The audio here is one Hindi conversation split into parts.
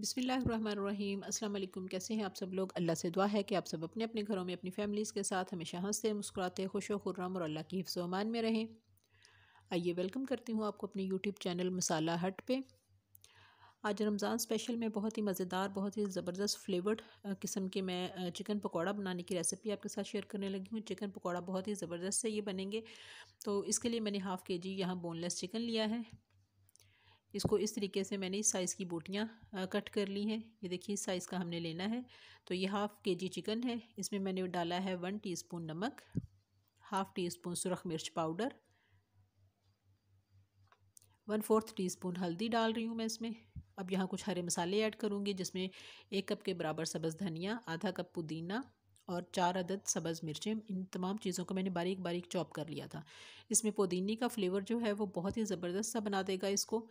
अस्सलाम वालेकुम कैसे हैं आप सब लोग अल्लाह से दुआ है कि आप सब अपने अपने घरों में अपनी फैमिलीज़ के साथ हमेशा हंसते मुस्कुराते खुश खुर्रम और अल्लाह की अमान में रहें आइए वेलकम करती हूँ आपको अपने यूट्यूब चैनल मसाला हट पे आज रमज़ान स्पेशल में बहुत ही मज़ेदार बहुत ही ज़बरदस्त फ्लेवर्ड किस्म के मैं चिकन पकौड़ा बनाने की रेसिपी आपके साथ शेयर करने लगी हूँ चिकन पकौड़ा बहुत ही ज़बरदस्त से ये बनेंगे तो इसके लिए मैंने हाफ़ के जी यहाँ बोनलेस चिकन लिया है इसको इस तरीके से मैंने इस साइज़ की बोटियाँ कट कर ली हैं ये देखिए इस साइज़ का हमने लेना है तो ये हाफ़ के जी चिकन है इसमें मैंने डाला है वन टीस्पून नमक हाफ़ टी स्पून सुरख मिर्च powder one fourth teaspoon हल्दी डाल रही हूँ मैं इसमें अब यहाँ कुछ हरे मसाले ऐड करूँगी जिसमें एक कप के बराबर सब्ज़ धनिया आधा कप पुदीना और चार अदद सब्ज़ मिर्चें इन तमाम चीज़ों को मैंने बारीक बारीक चॉप कर लिया था इसमें पुदीनी का फ्लेवर जो है वो बहुत ही ज़बरदस्त सा बना देगा इसको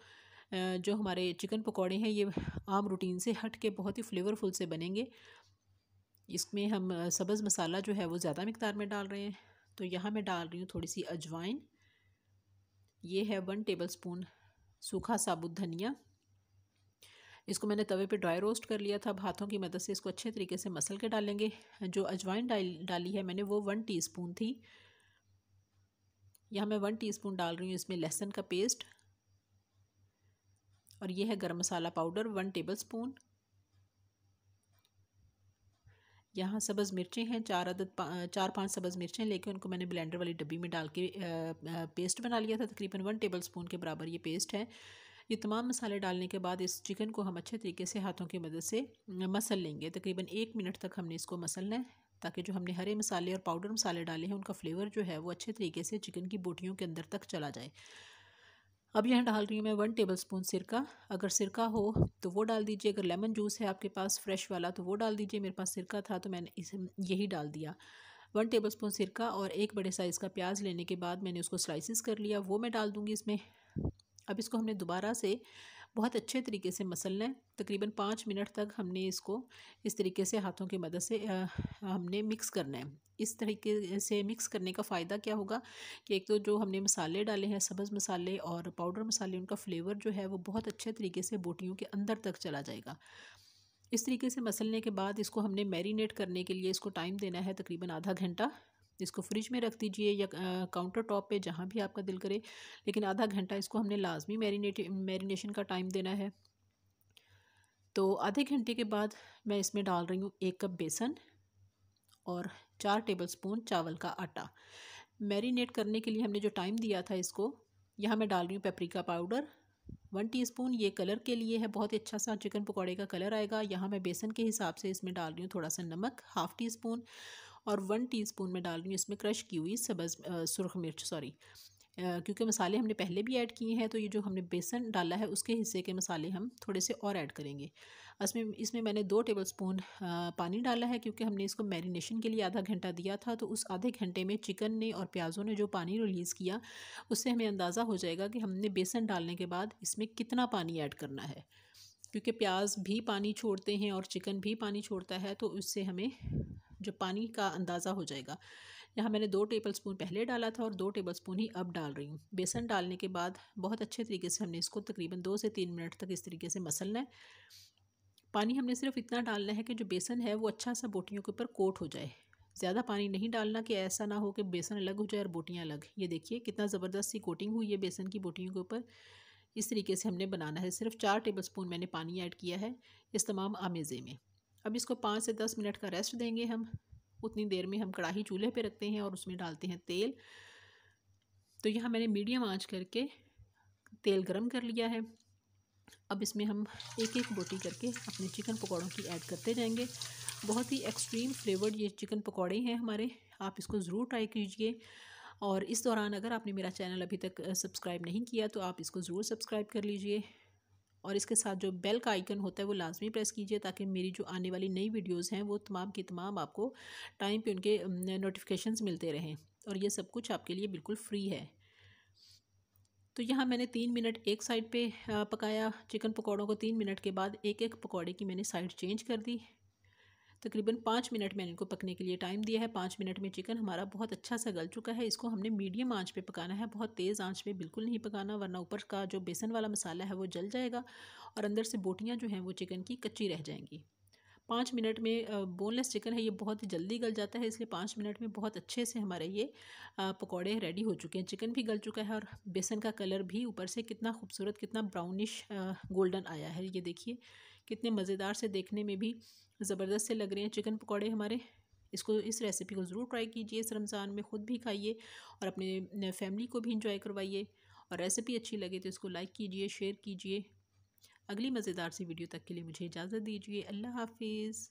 जो हमारे चिकन पकौड़े हैं ये आम रूटीन से हट के बहुत ही फ्लेवरफुल से बनेंगे इसमें हम सब्ज़ मसाला जो है वो ज़्यादा मकदार में डाल रहे हैं तो यहाँ मैं डाल रही हूँ थोड़ी सी अजवाइन ये है वन टेबल स्पून सूखा साबुत धनिया इसको मैंने तवे पे ड्राई रोस्ट कर लिया था अब हाथों की मदद से इसको अच्छे तरीके से मसल के डालेंगे जो अजवाइन डाल डाली है मैंने वो वन टीस्पून थी यहाँ मैं वन टीस्पून डाल रही हूँ इसमें लहसुन का पेस्ट और ये है गर्म मसाला पाउडर वन टेबल स्पून यहाँ सब्ज़ मिर्चें हैं चार अदद पा, चार पांच सब्ज़ मिर्चें लेके उनको मैंने ब्लेंडर वाली डब्बी में डाल के पेस्ट बना लिया था तकरीबन वन टेबल स्पून के बराबर ये पेस्ट है ये तमाम मसाले डालने के बाद इस चिकन को हम अच्छे तरीके से हाथों की मदद से मसल लेंगे तकरीबन एक मिनट तक हमने इसको मसलना है ताकि जो हमने हरे मसाले और पाउडर मसाले डाले हैं उनका फ्लेवर जो है वो अच्छे तरीके से चिकन की बोटियों के अंदर तक चला जाए अब यहाँ डाल रही हूँ मैं वन टेबल स्पून सिरका अगर सिरका हो तो वो डाल दीजिए अगर लेमन जूस है आपके पास फ्रेश वाला तो वो डाल दीजिए मेरे पास सिरका था तो मैंने इसे यही डाल दिया वन टेबल स्पून सिरका और एक बड़े साइज़ का प्याज लेने के बाद मैंने उसको स्लाइसिस कर लिया वो मैं डाल दूँगी इसमें अब इसको हमने दोबारा से बहुत अच्छे तरीके से मसलना है तकरीबन पाँच मिनट तक हमने इसको इस तरीके से हाथों की मदद से आ, हमने मिक्स करना है इस तरीके से मिक्स करने का फ़ायदा क्या होगा कि एक तो जो हमने मसाले डाले हैं सब्ज़ मसाले और पाउडर मसाले उनका फ्लेवर जो है वो बहुत अच्छे तरीके से बोटियों के अंदर तक चला जाएगा इस तरीके से मसलने के बाद इसको हमने मैरिनेट करने के लिए इसको टाइम देना है तकरीबन आधा घंटा इसको फ्रिज में रख दीजिए या काउंटर टॉप पर जहाँ भी आपका दिल करे लेकिन आधा घंटा इसको हमने लाजमी मैरीनेट मैरिनेशन का टाइम देना है तो आधे घंटे के बाद मैं इसमें डाल रही हूँ एक कप बेसन और चार टेबलस्पून चावल का आटा मैरिनेट करने के लिए हमने जो टाइम दिया था इसको यहाँ मैं डाल रही हूँ पेपरिका पाउडर वन टीस्पून ये कलर के लिए है बहुत ही अच्छा सा चिकन पकौड़े का कलर आएगा यहाँ मैं बेसन के हिसाब से इसमें डाल रही हूँ थोड़ा सा नमक हाफ़ टी स्पून और वन टीस्पून में डाल रही हूँ इसमें क्रश की हुई सब्ज़ सुरख मिर्च सॉरी क्योंकि मसाले हमने पहले भी ऐड किए हैं तो ये जो हमने बेसन डाला है उसके हिस्से के मसाले हम थोड़े से और ऐड करेंगे इसमें इसमें मैंने दो टेबल स्पून पानी डाला है क्योंकि हमने इसको मैरिनेशन के लिए आधा घंटा दिया था तो उस आधे घंटे में चिकन ने और प्याज़ों ने जो पानी रिलीज़ किया उससे हमें अंदाज़ा हो जाएगा कि हमने बेसन डालने के बाद इसमें कितना पानी ऐड करना है क्योंकि प्याज भी पानी छोड़ते हैं और चिकन भी पानी छोड़ता है तो उससे हमें जो पानी का अंदाज़ा हो जाएगा यहाँ मैंने दो टेबल स्पून पहले डाला था और दो टेबल स्पून ही अब डाल रही हूँ बेसन डालने के बाद बहुत अच्छे तरीके से हमने इसको तकरीबन दो से तीन मिनट तक इस तरीके से मसलना है पानी हमने सिर्फ इतना डालना है कि जो बेसन है वो अच्छा सा बोटियों के ऊपर कोट हो जाए ज़्यादा पानी नहीं डालना कि ऐसा ना हो कि बेसन अलग हो जाए और बोटियाँ अलग ये देखिए कितना ज़बरदस्त सी कोटिंग हुई है बेसन की बोटियों के ऊपर इस तरीके से हमने बनाना है सिर्फ चार टेबलस्पून मैंने पानी ऐड किया है इस तमाम आमेज़े में अब इसको पाँच से दस मिनट का रेस्ट देंगे हम उतनी देर में हम कढ़ाई चूल्हे पे रखते हैं और उसमें डालते हैं तेल तो यहाँ मैंने मीडियम आंच करके तेल गरम कर लिया है अब इसमें हम एक एक बोटी करके अपने चिकन पकौड़ों की ऐड करते जाएंगे बहुत ही एक्सट्रीम फ्लेवर्ड ये चिकन पकौड़े हैं हमारे आप इसको ज़रूर ट्राई कीजिए और इस दौरान अगर आपने मेरा चैनल अभी तक सब्सक्राइब नहीं किया तो आप इसको ज़रूर सब्सक्राइब कर लीजिए और इसके साथ जो बेल का आइकन होता है वो लाजमी प्रेस कीजिए ताकि मेरी जो आने वाली नई वीडियोज़ हैं वो तमाम की तमाम आपको टाइम पर उनके नोटिफिकेशन मिलते रहें और ये सब कुछ आपके लिए बिल्कुल फ्री है तो यहाँ मैंने तीन मिनट एक साइड पे पकाया चिकन पकौड़ों को तीन मिनट के बाद एक एक पकौड़े की मैंने साइड चेंज कर दी तकरीबन पाँच मिनट मैंने इनको पकने के लिए टाइम दिया है पाँच मिनट में चिकन हमारा बहुत अच्छा सा गल चुका है इसको हमने मीडियम आंच पे पकाना है बहुत तेज़ आंच पे बिल्कुल नहीं पकाना वरना ऊपर का जो बेसन वाला मसाला है वो जल जाएगा और अंदर से बोटियाँ जो हैं वो चिकन की कच्ची रह जाएंगी पाँच मिनट में बोनलेस चिकन है ये बहुत ही जल्दी गल जाता है इसलिए पाँच मिनट में बहुत अच्छे से हमारे ये पकौड़े रेडी हो चुके हैं चिकन भी गल चुका है और बेसन का कलर भी ऊपर से कितना खूबसूरत कितना ब्राउनिश गोल्डन आया है ये देखिए कितने मज़ेदार से देखने में भी ज़बरदस्त से लग रहे हैं चिकन पकौड़े हमारे इसको इस रेसिपी को ज़रूर ट्राई कीजिए इस रमज़ान में ख़ुद भी खाइए और अपने फैमिली को भी इंजॉय करवाइए और रेसिपी अच्छी लगे तो इसको लाइक कीजिए शेयर कीजिए अगली मज़ेदार सी वीडियो तक के लिए मुझे इजाज़त दीजिए अल्लाह हाफिज़